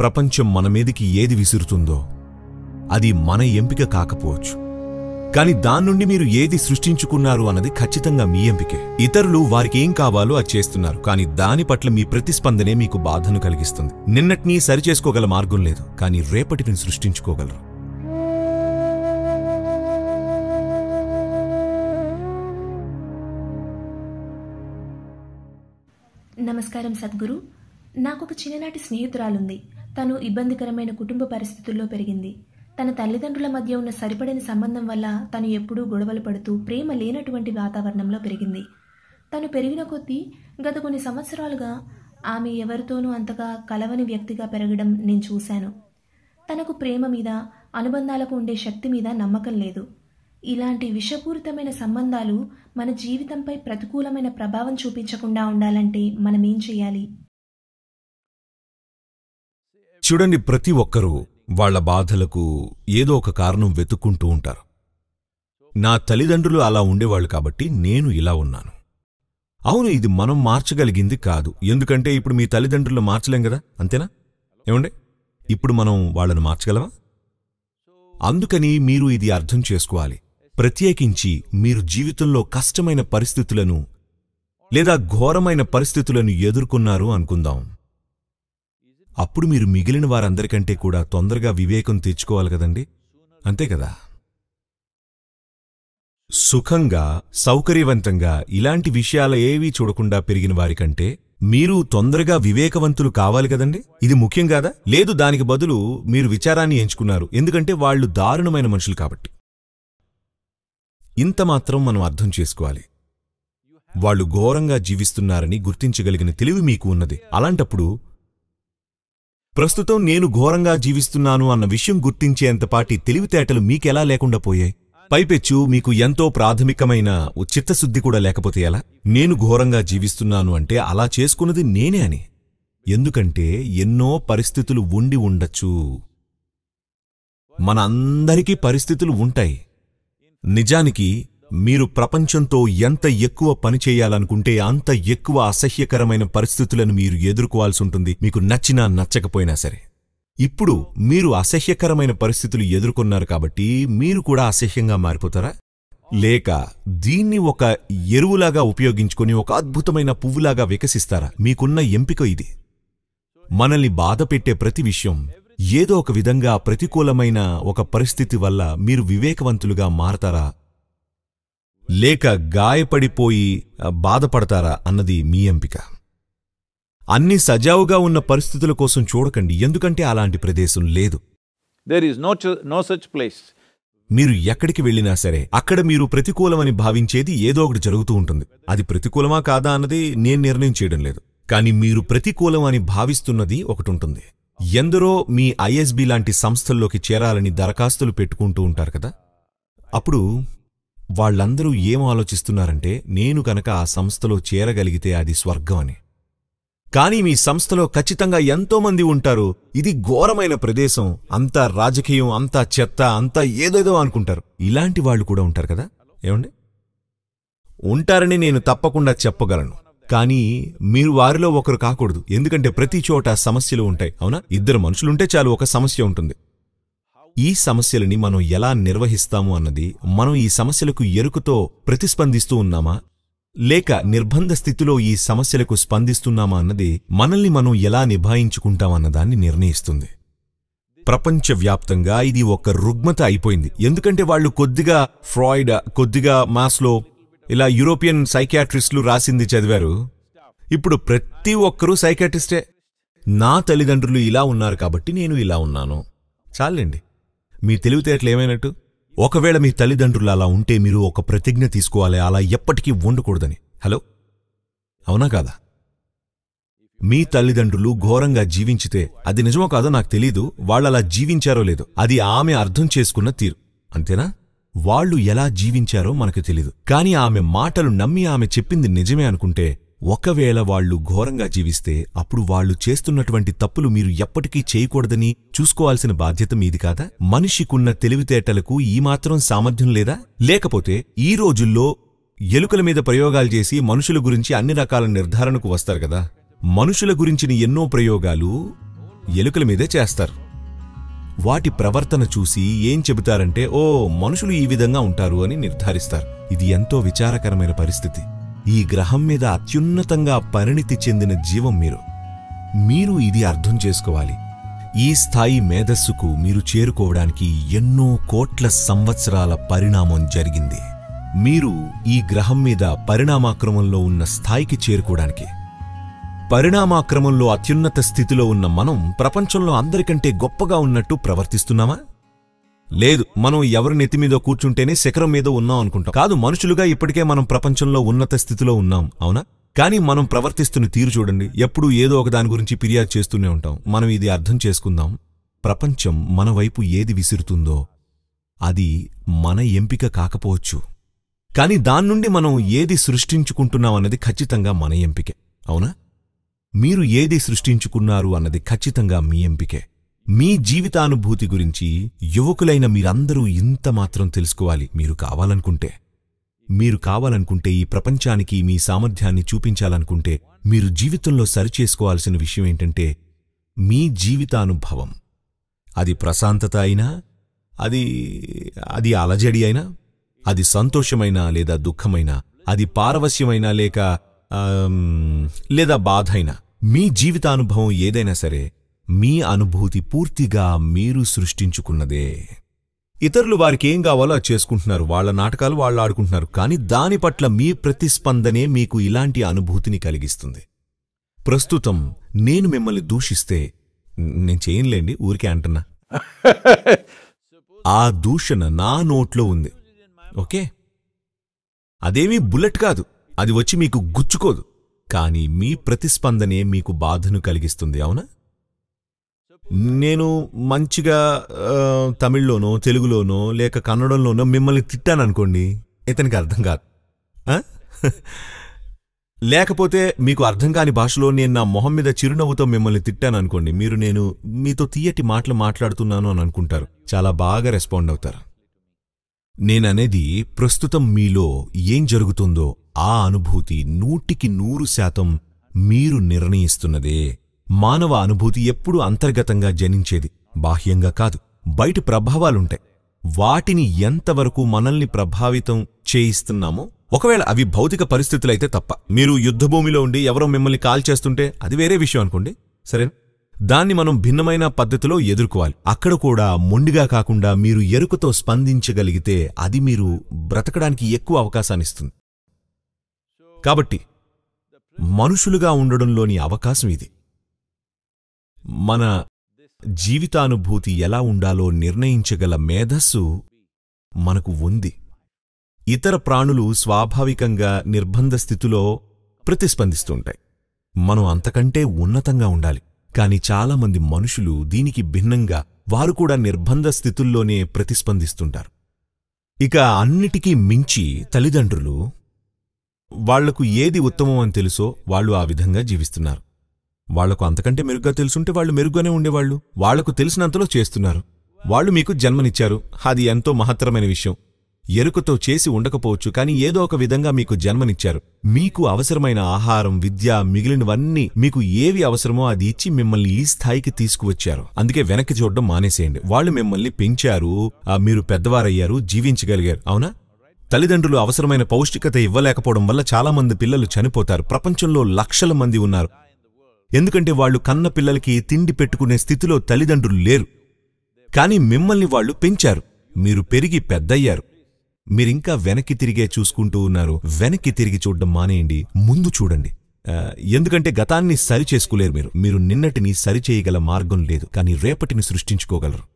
ప్రపంచం మన మీదికి ఏది విసురుతుందో అది మన ఎంపిక కాకపోవచ్చు కానీ దాని నుండి మీరు ఏది సృష్టించుకున్నారు అన్నది ఖచ్చితంగా మీ ఎంపికే ఇతరులు వారికి ఏం కావాలో అది చేస్తున్నారు కానీ దాని పట్ల మీ ప్రతిస్పందనే మీకు బాధను కలిగిస్తుంది నిన్నటినీ సరిచేసుకోగల మార్గం లేదు కానీ రేపటిని సృష్టించుకోగలరు నమస్కారం సద్గురు నాకు ఒక చిన్ననాటి స్నేహితురాలుంది తను ఇబ్బందికరమైన కుటుంబ పరిస్థితుల్లో పెరిగింది తన తల్లిదండ్రుల మధ్య ఉన్న సరిపడని సంబంధం వల్ల తను ఎప్పుడూ గొడవలు పడుతూ ప్రేమ లేనటువంటి వాతావరణంలో పెరిగింది తను పెరిగిన కొద్దీ గత కొన్ని సంవత్సరాలుగా ఆమె ఎవరితోనూ అంతగా కలవని వ్యక్తిగా పెరగడం నేను చూశాను తనకు ప్రేమ మీద అనుబంధాలకు ఉండే శక్తి మీద నమ్మకం లేదు ఇలాంటి విషపూరితమైన సంబంధాలు మన జీవితంపై ప్రతికూలమైన ప్రభావం చూపించకుండా ఉండాలంటే మనమేం చేయాలి చూడండి ప్రతి ఒక్కరూ వాళ్ల బాధలకు ఏదో ఒక కారణం వెతుక్కుంటూ ఉంటారు నా తల్లిదండ్రులు అలా ఉండేవాళ్ళు కాబట్టి నేను ఇలా ఉన్నాను అవును ఇది మనం మార్చగలిగింది కాదు ఎందుకంటే ఇప్పుడు మీ తల్లిదండ్రులు మార్చలేం కదా అంతేనా ఏమండి ఇప్పుడు మనం వాళ్ళను మార్చగలమా అందుకని మీరు ఇది అర్థం చేసుకోవాలి ప్రత్యేకించి మీరు జీవితంలో కష్టమైన పరిస్థితులను లేదా ఘోరమైన పరిస్థితులను ఎదుర్కొన్నారు అనుకుందాం అప్పుడు మీరు మిగిలిన వారందరికంటే కూడా తొందరగా వివేకం తెచ్చుకోవాలి కదండి అంతే కదా సుఖంగా సౌకర్యవంతంగా ఇలాంటి విషయాల ఏవీ చూడకుండా పెరిగిన వారికంటే మీరు తొందరగా వివేకవంతులు కావాలి కదండి ఇది ముఖ్యం కాదా లేదు దానికి బదులు మీరు విచారాన్ని ఎంచుకున్నారు ఎందుకంటే వాళ్ళు దారుణమైన మనుషులు కాబట్టి ఇంత మాత్రం మనం అర్థం చేసుకోవాలి వాళ్ళు ఘోరంగా జీవిస్తున్నారని గుర్తించగలిగిన తెలివి మీకు ఉన్నది అలాంటప్పుడు ప్రస్తుతం నేను ఘోరంగా జీవిస్తున్నాను అన్న విషయం గుర్తించేంతపాటి తెలివితేటలు మీకెలా లేకుండా పోయాయి పైపెచ్చు మీకు ఎంతో ప్రాథమికమైన చిత్తశుద్ధి కూడా లేకపోతే ఎలా నేను ఘోరంగా జీవిస్తున్నాను అంటే అలా చేసుకున్నది నేనే అని ఎందుకంటే ఎన్నో పరిస్థితులు ఉండి ఉండొచ్చు మన అందరికీ పరిస్థితులు ఉంటాయి నిజానికి మీరు ప్రపంచంతో ఎంత ఎక్కువ పని చేయాలనుకుంటే అంత ఎక్కువ అసహ్యకరమైన పరిస్థితులను మీరు ఎదుర్కోవాల్సి ఉంటుంది మీకు నచ్చినా నచ్చకపోయినా సరే ఇప్పుడు మీరు అసహ్యకరమైన పరిస్థితులు ఎదుర్కొన్నారు కాబట్టి మీరు కూడా అసహ్యంగా మారిపోతారా లేక దీన్ని ఒక ఎరువులాగా ఉపయోగించుకుని ఒక అద్భుతమైన పువ్వులాగా వికసిస్తారా మీకున్న ఎంపిక ఇది మనల్ని బాధపెట్టే ప్రతి విషయం ఏదో ఒక విధంగా ప్రతికూలమైన ఒక పరిస్థితి వల్ల మీరు వివేకవంతులుగా మారతారా లేక గాయపడిపోయి బాధపడతారా అన్నది మీ ఎంపిక అన్ని సజావుగా ఉన్న పరిస్థితుల కోసం చూడకండి ఎందుకంటే అలాంటి ప్రదేశం లేదు there is no no such place మీరు ఎక్కడికి వెళ్ళినా సరే అక్కడ మీరు ప్రతికూలమని భావించేది ఏదో ఒకటి జరుగుతూ ఉంటుంది అది ప్రతికూలమా కాదా అన్నది నేను నిర్ణయం చేయడం లేదు కానీ మీరు ప్రతికూలం అని భావిస్తున్నది ఒకటి ఉంటుంది ఎందరో మీ ఐఎస్బి లాంటి సంస్థల్లోకి చేరాలని దరఖాస్తులు పెట్టుకుంటూ ఉంటారు కదా అప్పుడు వాళ్లందరూ ఏం ఆలోచిస్తున్నారంటే నేను కనుక ఆ సంస్థలో చేరగలిగితే అది స్వర్గం అని కానీ మీ సంస్థలో ఖచ్చితంగా ఎంతోమంది ఉంటారు ఇది ఘోరమైన ప్రదేశం అంతా రాజకీయం అంతా చెత్త అంతా ఏదేదో అనుకుంటారు ఇలాంటి వాళ్ళు కూడా ఉంటారు కదా ఏమండి ఉంటారని నేను తప్పకుండా చెప్పగలను కానీ మీరు వారిలో ఒకరు కాకూడదు ఎందుకంటే ప్రతి చోట సమస్యలు ఉంటాయి అవునా ఇద్దరు మనుషులుంటే చాలు ఒక సమస్య ఉంటుంది ఈ సమస్యలని మనం ఎలా నిర్వహిస్తాము అన్నది మనం ఈ సమస్యలకు ఎరుకతో ప్రతిస్పందిస్తూ ఉన్నామా లేక నిర్బంధ స్థితిలో ఈ సమస్యలకు స్పందిస్తున్నామా అన్నది మనల్ని మనం ఎలా నిభాయించుకుంటామన్నదాన్ని నిర్ణయిస్తుంది ప్రపంచవ్యాప్తంగా ఇది ఒక రుగ్మత అయిపోయింది ఎందుకంటే వాళ్ళు కొద్దిగా ఫ్రాయిడ్ కొద్దిగా మాస్లో ఇలా యూరోపియన్ సైకాట్రిస్టులు రాసింది చదివారు ఇప్పుడు ప్రతి ఒక్కరూ సైకాట్రిస్టే నా తల్లిదండ్రులు ఇలా ఉన్నారు కాబట్టి నేను ఇలా ఉన్నాను చాలండి మీ తెలివితేటలు ఏమైనట్టు ఒకవేళ మీ తల్లిదండ్రులు అలా ఉంటే మీరు ఒక ప్రతిజ్ఞ తీసుకోవాలి అలా ఎప్పటికీ ఉండకూడదని హలో అవునా కాదా మీ తల్లిదండ్రులు ఘోరంగా జీవించితే అది నిజమో కాదో నాకు తెలీదు వాళ్ళలా జీవించారో లేదో అది ఆమె అర్థం చేసుకున్న తీరు అంతేనా వాళ్ళు ఎలా జీవించారో మనకు తెలీదు కాని ఆమె మాటలు నమ్మి ఆమె చెప్పింది నిజమే అనుకుంటే ఒకవేళ వాళ్ళు ఘోరంగా జీవిస్తే అప్పుడు వాళ్ళు చేస్తున్నటువంటి తప్పులు మీరు ఎప్పటికీ చేయకూడదని చూసుకోవాల్సిన బాధ్యత మీది కాదా మనిషికున్న తెలివితేటలకు ఈ మాత్రం సామర్థ్యం లేదా లేకపోతే ఈ రోజుల్లో ఎలుకల మీద ప్రయోగాలు చేసి మనుషుల గురించి అన్ని రకాల నిర్ధారణకు వస్తారు కదా మనుషుల గురించిన ఎన్నో ప్రయోగాలు ఎలుకల మీదే చేస్తారు వాటి ప్రవర్తన చూసి ఏం చెబుతారంటే ఓ మనుషులు ఈ విధంగా ఉంటారు అని నిర్ధారిస్తారు ఇది ఎంతో విచారకరమైన పరిస్థితి ఈ గ్రహం మీద అత్యున్నతంగా పరిణితి చెందిన జీవం మీరు మీరు ఇది అర్థం చేసుకోవాలి ఈ స్థాయి మేధస్సుకు మీరు చేరుకోవడానికి ఎన్నో కోట్ల సంవత్సరాల పరిణామం జరిగింది మీరు ఈ గ్రహం మీద పరిణామాక్రమంలో ఉన్న స్థాయికి చేరుకోవడానికి పరిణామాక్రమంలో అత్యున్నత స్థితిలో ఉన్న మనం ప్రపంచంలో అందరికంటే గొప్పగా ఉన్నట్టు ప్రవర్తిస్తున్నామా లేదు మనం ఎవరి నెత్తి మీద కూర్చుంటేనే శిఖరం మీద ఉన్నాం అనుకుంటాం కాదు మనుషులుగా ఇప్పటికే మనం ప్రపంచంలో ఉన్నత స్థితిలో ఉన్నాం అవునా కానీ మనం ప్రవర్తిస్తున్న తీరు చూడండి ఎప్పుడూ ఏదో ఒక దాని గురించి ఫిర్యాదు చేస్తూనే ఉంటాం మనం ఇది అర్థం చేసుకుందాం ప్రపంచం మన వైపు ఏది విసురుతుందో అది మన ఎంపిక కాకపోవచ్చు కానీ దాని నుండి మనం ఏది సృష్టించుకుంటున్నాం అన్నది ఖచ్చితంగా మన ఎంపికే అవునా మీరు ఏది సృష్టించుకున్నారు అన్నది ఖచ్చితంగా మీ ఎంపికే మీ జీవితానుభూతి గురించి యువకులైన మీరందరూ ఇంత మాత్రం తెలుసుకోవాలి మీరు కావాలనుకుంటే మీరు కావాలనుకుంటే ఈ ప్రపంచానికి మీ సామర్థ్యాన్ని చూపించాలనుకుంటే మీరు జీవితంలో సరిచేసుకోవాల్సిన విషయం ఏంటంటే మీ జీవితానుభవం అది ప్రశాంతత అయినా అది అది అలజడి అయినా అది సంతోషమైనా లేదా దుఃఖమైనా అది పారవస్యమైనా లేక లేదా బాధైనా మీ జీవితానుభవం ఏదైనా సరే మీ అనుభూతి పూర్తిగా మీరు సృష్టించుకున్నదే ఇతరులు వారికి ఏం కావాలో అది చేసుకుంటున్నారు వాళ్ళ నాటకాలు వాళ్ళు ఆడుకుంటున్నారు కానీ దాని పట్ల మీ ప్రతిస్పందనే మీకు ఇలాంటి అనుభూతిని కలిగిస్తుంది ప్రస్తుతం నేను మిమ్మల్ని దూషిస్తే నేను చేయనులేండి ఊరికే అంటున్నా ఆ దూషణ నా నోట్లో ఉంది ఓకే అదేమీ బుల్లెట్ కాదు అది వచ్చి మీకు గుచ్చుకోదు కానీ మీ ప్రతిస్పందనే మీకు బాధను కలిగిస్తుంది అవునా నేను మంచిగా తమిళ్లోనో తెలుగులోనో లేక కన్నడంలోనో మిమ్మల్ని తిట్టాను అనుకోండి ఇతనికి అర్థం కాదు లేకపోతే మీకు అర్థం కాని భాషలో నేను నా మొహం మీద చిరునవ్వుతో మిమ్మల్ని తిట్టాను అనుకోండి మీరు నేను మీతో తీయటి మాటలు మాట్లాడుతున్నాను అని అనుకుంటారు చాలా బాగా రెస్పాండ్ అవుతారు నేననేది ప్రస్తుతం మీలో ఏం జరుగుతుందో ఆ అనుభూతి నూటికి నూరు శాతం మీరు నిర్ణయిస్తున్నదే మానవ అనుభూతి ఎప్పుడూ అంతర్గతంగా జనించేది బాహ్యంగా కాదు బయట ప్రభావాలుంటాయి వాటిని ఎంతవరకు మనల్ని ప్రభావితం చేయిస్తున్నామో ఒకవేళ అవి భౌతిక పరిస్థితులైతే తప్ప మీరు యుద్ధభూమిలో ఉండి ఎవరో మిమ్మల్ని కాల్ చేస్తుంటే అది వేరే విషయం అనుకోండి సరే దాన్ని మనం భిన్నమైన పద్ధతిలో ఎదుర్కోవాలి అక్కడ కూడా మొండిగా కాకుండా మీరు ఎరుకతో స్పందించగలిగితే అది మీరు బ్రతకడానికి ఎక్కువ అవకాశాన్ని ఇస్తుంది కాబట్టి మనుషులుగా ఉండడంలోని అవకాశం ఇది మన జీవితానుభూతి ఎలా ఉండాలో నిర్ణయించగల మేధస్సు మనకు ఉంది ఇతర ప్రాణులు స్వాభావికంగా నిర్బంధ స్థితిలో ప్రతిస్పందిస్తుంటాయి మనం అంతకంటే ఉన్నతంగా ఉండాలి కాని చాలామంది మనుషులు దీనికి భిన్నంగా వారు కూడా నిర్బంధ స్థితుల్లోనే ప్రతిస్పందిస్తుంటారు ఇక అన్నిటికీ మించి తల్లిదండ్రులు వాళ్లకు ఏది ఉత్తమం అని తెలుసో వాళ్ళు ఆ విధంగా జీవిస్తున్నారు వాళ్లకు అంతకంటే మెరుగ్గా తెలుసుంటే వాళ్ళు మెరుగ్గానే ఉండేవాళ్ళు వాళ్లకు తెలిసినంతలో చేస్తున్నారు వాళ్ళు మీకు జన్మనిచ్చారు అది ఎంతో మహత్తరమైన విషయం ఎరుకతో చేసి ఉండకపోవచ్చు కానీ ఏదో ఒక విధంగా మీకు జన్మనిచ్చారు మీకు అవసరమైన ఆహారం విద్య మిగిలినవన్నీ మీకు ఏవి అవసరమో అది ఇచ్చి మిమ్మల్ని ఈ స్థాయికి తీసుకువచ్చారు అందుకే వెనక్కి చూడడం మానేసేయండి వాళ్ళు మిమ్మల్ని పెంచారు మీరు పెద్దవారయ్యారు జీవించగలిగారు అవునా తల్లిదండ్రులు అవసరమైన పౌష్టికత ఇవ్వలేకపోవడం వల్ల చాలామంది పిల్లలు చనిపోతారు ప్రపంచంలో లక్షల మంది ఉన్నారు ఎందుకంటే వాళ్ళు కన్న పిల్లలకి తిండి పెట్టుకునే స్థితిలో తల్లిదండ్రులు లేరు కానీ మిమ్మల్ని వాళ్ళు పెంచారు మీరు పెరిగి పెద్దయ్యారు మీరింకా వెనక్కి తిరిగే చూసుకుంటూ ఉన్నారు వెనక్కి తిరిగి చూడడం మానేయండి ముందు చూడండి ఎందుకంటే గతాన్ని సరిచేసుకోలేరు మీరు మీరు నిన్నటిని సరిచేయగల మార్గం లేదు కానీ రేపటిని సృష్టించుకోగలరు